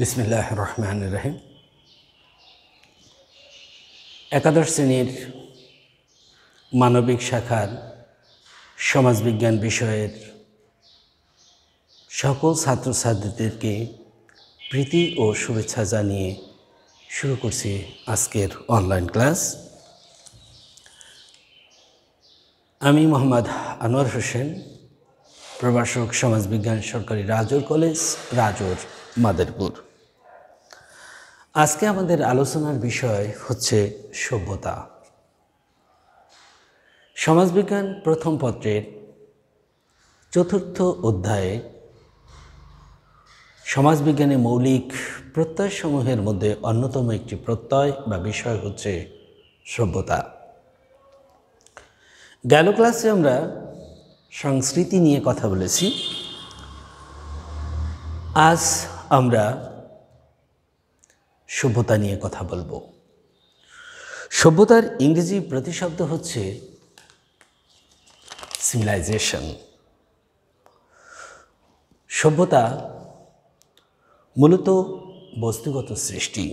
বিসমিল্লাহ রহমান রহিম একাদশ শ্রেণীর মানবিক শাখার সমাজবিজ্ঞান বিষয়ের সকল ছাত্রছাত্রীদেরকে প্রীতি ও শুভেচ্ছা জানিয়ে শুরু করছি আজকের অনলাইন ক্লাস আমি মোহাম্মদ আনোয়ার হোসেন প্রভাষক সমাজবিজ্ঞান সরকারি রাজুর কলেজ রাজুর মাদারপুর আজকে আমাদের আলোচনার বিষয় হচ্ছে সভ্যতা সমাজবিজ্ঞান প্রথম পত্রের চতুর্থ অধ্যায়ে সমাজবিজ্ঞানে মৌলিক প্রত্যয়সমূহের মধ্যে অন্যতম একটি প্রত্যয় বা বিষয় হচ্ছে সভ্যতা গেল ক্লাসে আমরা সংস্কৃতি নিয়ে কথা বলেছি আজ আমরা সভ্যতা নিয়ে কথা বলবো সভ্যতার ইংরেজি প্রতিশব্দ হচ্ছে সিভিলাইজেশন সভ্যতা মূলত বস্তুগত সৃষ্টি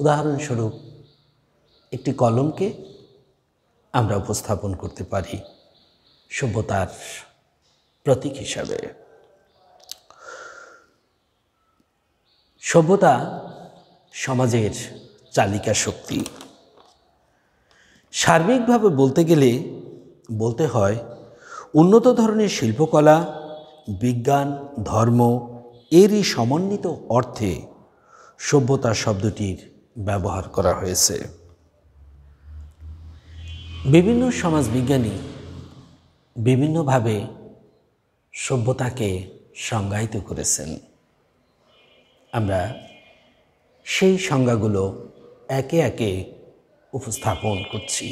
উদাহরণস্বরূপ একটি কলমকে আমরা উপস্থাপন করতে পারি সভ্যতার প্রতীক হিসাবে সভ্যতা সমাজের চালিকা শক্তি সার্বিকভাবে বলতে গেলে বলতে হয় উন্নত ধরনের শিল্পকলা বিজ্ঞান ধর্ম এরই সমন্বিত অর্থে সভ্যতা শব্দটির ব্যবহার করা হয়েছে বিভিন্ন সমাজবিজ্ঞানী বিভিন্নভাবে সভ্যতাকে সংজ্ঞায়িত করেছেন আমরা সেই সংজ্ঞাগুলো একে একে উপস্থাপন করছি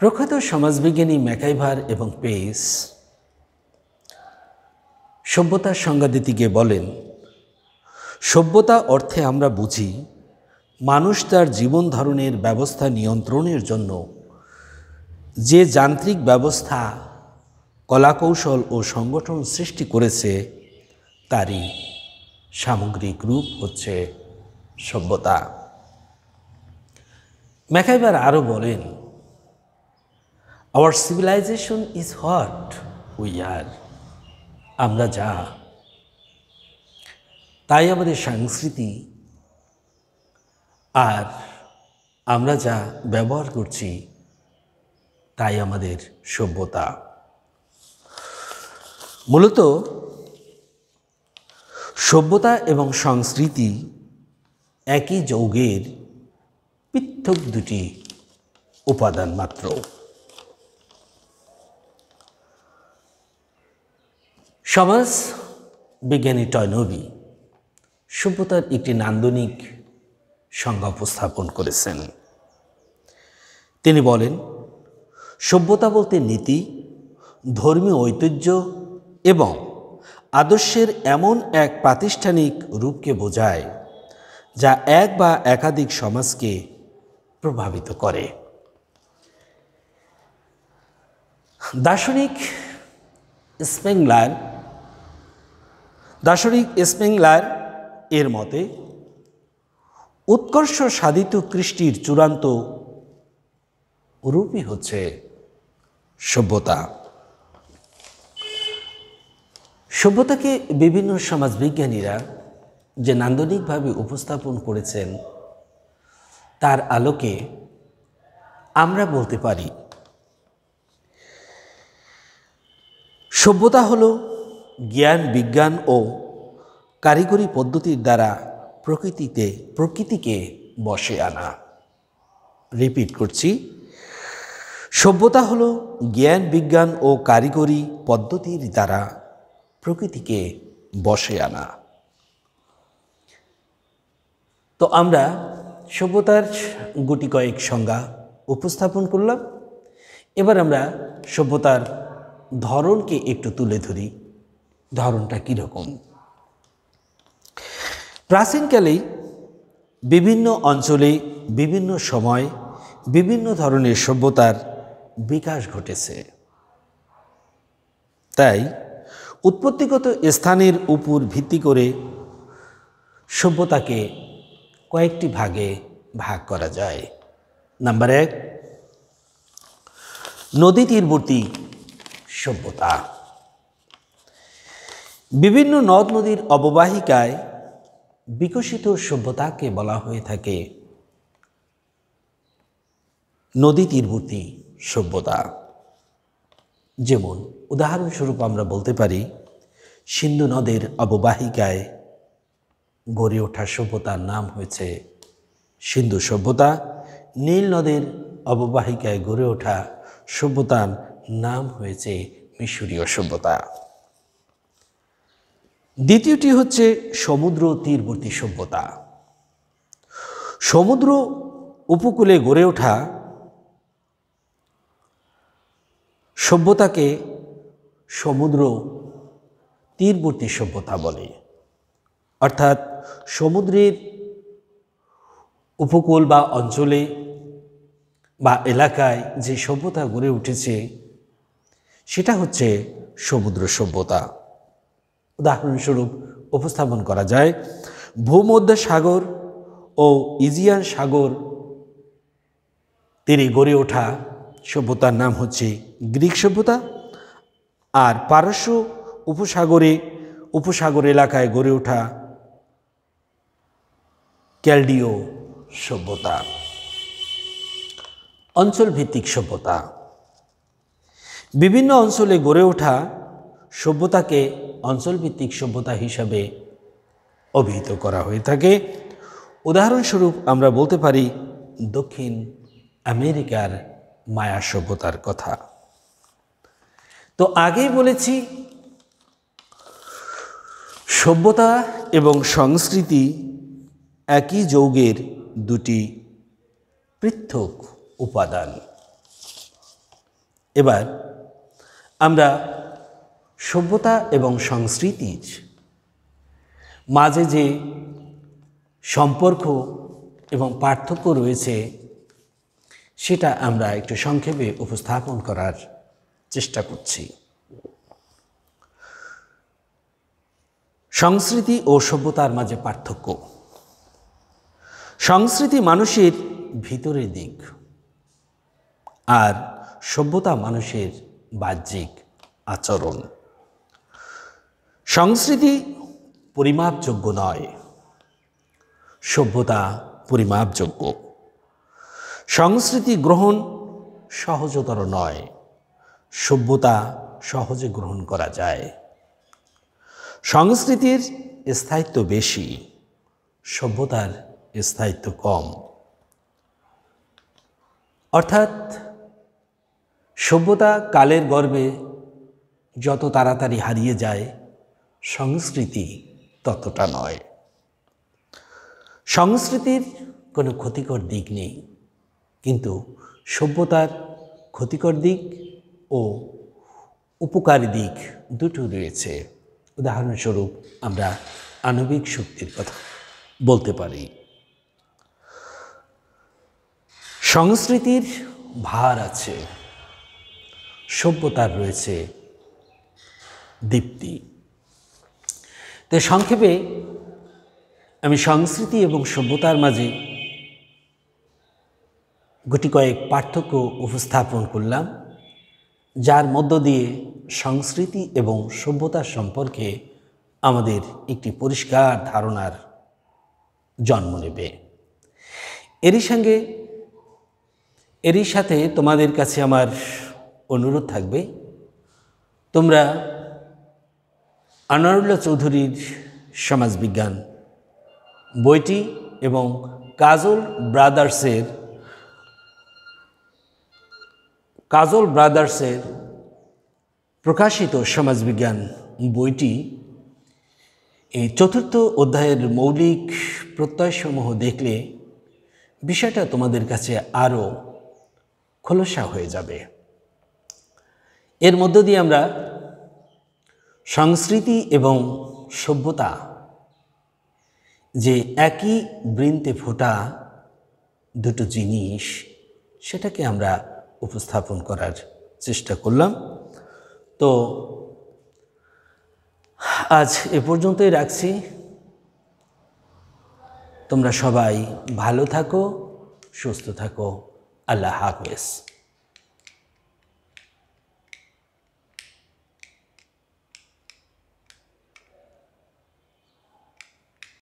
প্রখ্যাত সমাজবিজ্ঞানী ম্যাকাইভার এবং পেস সভ্যতার সংজ্ঞা দিতে গিয়ে বলেন সভ্যতা অর্থে আমরা বুঝি মানুষ তার জীবন ধরনের ব্যবস্থা নিয়ন্ত্রণের জন্য যে যান্ত্রিক ব্যবস্থা কলাকৌশল ও সংগঠন সৃষ্টি করেছে তারই সামগ্রিক রূপ হচ্ছে সভ্যতা ম্যাকাইবার আরও বলেন our civilization is what we are আমরা যা তাই আমাদের সংস্কৃতি আর আমরা যা ব্যবহার করছি তাই আমাদের সভ্যতা মূলত সভ্যতা এবং সংস্কৃতি একই যৌগের পৃথক দুটি উপাদান মাত্র সমাজ বিজ্ঞানী টয়নবি সভ্যতার একটি নান্দনিক সংজ্ঞা উপস্থাপন করেছেন তিনি বলেন সভ্যতা বলতে নীতি ধর্মীয় ঐতিহ্য এবং আদর্শের এমন এক প্রাতিষ্ঠানিক রূপকে বোঝায় যা এক বা একাধিক সমাজকে প্রভাবিত করে দার্শনিক স্পেংলার দার্শনিক স্পেংলার এর মতে উৎকর্ষ সাধিত কৃষ্টির চূড়ান্ত রূপই হচ্ছে সভ্যতা সভ্যতাকে বিভিন্ন সমাজবিজ্ঞানীরা যে নান্দনিকভাবে উপস্থাপন করেছেন তার আলোকে আমরা বলতে পারি সভ্যতা হল জ্ঞান বিজ্ঞান ও কারিগরি পদ্ধতির দ্বারা প্রকৃতিতে প্রকৃতিকে বসে আনা রিপিট করছি সভ্যতা হল জ্ঞান বিজ্ঞান ও কারিগরি পদ্ধতির দ্বারা প্রকৃতিকে বসে আনা তো আমরা সভ্যতার গুটি কয়েক সংজ্ঞা উপস্থাপন করলাম এবার আমরা সভ্যতার ধরনকে একটু তুলে ধরি ধরনটা কীরকম প্রাচীনকালেই বিভিন্ন অঞ্চলে বিভিন্ন সময় বিভিন্ন ধরনের সভ্যতার বিকাশ ঘটেছে তাই উৎপত্তিগত স্থানের উপর ভিত্তি করে সভ্যতাকে কয়েকটি ভাগে ভাগ করা যায় নাম্বার এক নদী তীরবর্তী সভ্যতা বিভিন্ন নদ নদীর অববাহিকায় বিকশিত সভ্যতাকে বলা হয়ে থাকে নদী তীরবর্তী সভ্যতা যেমন উদাহরণস্বরূপ আমরা বলতে পারি সিন্ধু নদের অববাহিকায় গড়ে ওঠা সভ্যতার নাম হয়েছে সিন্ধু সভ্যতা নীল নদের অববাহিকায় গড়ে ওঠা সভ্যতার নাম হয়েছে মিশরীয় সভ্যতা দ্বিতীয়টি হচ্ছে সমুদ্র তীরবর্তী সভ্যতা সমুদ্র উপকূলে গড়ে ওঠা সভ্যতাকে সমুদ্র তীরবর্তী সভ্যতা বলে অর্থাৎ সমুদ্রের উপকূল বা অঞ্চলে বা এলাকায় যে সভ্যতা গড়ে উঠেছে সেটা হচ্ছে সমুদ্র সভ্যতা উদাহরণস্বরূপ উপস্থাপন করা যায় ভূমধ্য সাগর ও ইজিয়ান সাগর তীরে গড়ে ওঠা সভ্যতার নাম হচ্ছে গ্রিক সভ্যতা আর পারস্য উপসাগরে উপসাগর এলাকায় গড়ে ওঠা ক্যালডিও সভ্যতা অঞ্চলভিত্তিক সভ্যতা বিভিন্ন অঞ্চলে গড়ে ওঠা সভ্যতাকে অঞ্চলভিত্তিক সভ্যতা হিসাবে অভিহিত করা হয়ে থাকে উদাহরণস্বরূপ আমরা বলতে পারি দক্ষিণ আমেরিকার মায়া সভ্যতার কথা তো আগেই বলেছি সভ্যতা এবং সংস্কৃতি একই যৌগের দুটি পৃথক উপাদান এবার আমরা সভ্যতা এবং সংস্কৃতির মাঝে যে সম্পর্ক এবং পার্থক্য রয়েছে সেটা আমরা একটু সংক্ষেপে উপস্থাপন করার চেষ্টা করছি সংস্কৃতি ও সভ্যতার মাঝে পার্থক্য সংস্কৃতি মানুষের ভিতরের দিক আর সভ্যতা মানুষের বাহ্যিক আচরণ সংস্কৃতি পরিমাপযোগ্য নয় সভ্যতা পরিমাপযোগ্য সংস্কৃতি গ্রহণ সহজতর নয় সভ্যতা সহজে গ্রহণ করা যায় সংস্কৃতির স্থায়িত্ব বেশি সভ্যতার স্থায়িত্ব কম অর্থাৎ সভ্যতা কালের গর্বে যত তাড়াতাড়ি হারিয়ে যায় সংস্কৃতি ততটা নয় সংস্কৃতির কোনো ক্ষতিকর দিক নেই কিন্তু সভ্যতার ক্ষতিকর দিক ও উপকারী দিক দুটো রয়েছে উদাহরণস্বরূপ আমরা আণবিক শক্তির কথা বলতে পারি সংস্কৃতির ভার আছে সভ্যতার রয়েছে দীপ্তি তো সংক্ষেপে আমি সংস্কৃতি এবং সভ্যতার মাঝে গুটি কয়েক পার্থক্য উপস্থাপন করলাম যার মধ্য দিয়ে সংস্কৃতি এবং সভ্যতা সম্পর্কে আমাদের একটি পরিষ্কার ধারণার জন্ম নেবে এরই সঙ্গে এরই সাথে তোমাদের কাছে আমার অনুরোধ থাকবে তোমরা আনারুল্লা চৌধুরীর সমাজবিজ্ঞান বইটি এবং কাজল ব্রাদার্সের কাজল ব্রাদার্সের প্রকাশিত সমাজবিজ্ঞান বইটি এই চতুর্থ অধ্যায়ের মৌলিক প্রত্যয়সমূহ দেখলে বিষয়টা তোমাদের কাছে আরও খোলসা হয়ে যাবে এর মধ্য দিয়ে আমরা সংস্কৃতি এবং সভ্যতা যে একই বৃন্তে ফোটা দুটো জিনিস সেটাকে আমরা উপস্থাপন করার চেষ্টা করলাম তো আজ এ পর্যন্তই রাখছি তোমরা সবাই ভালো থাকো সুস্থ থাকো আল্লাহ হাফেজ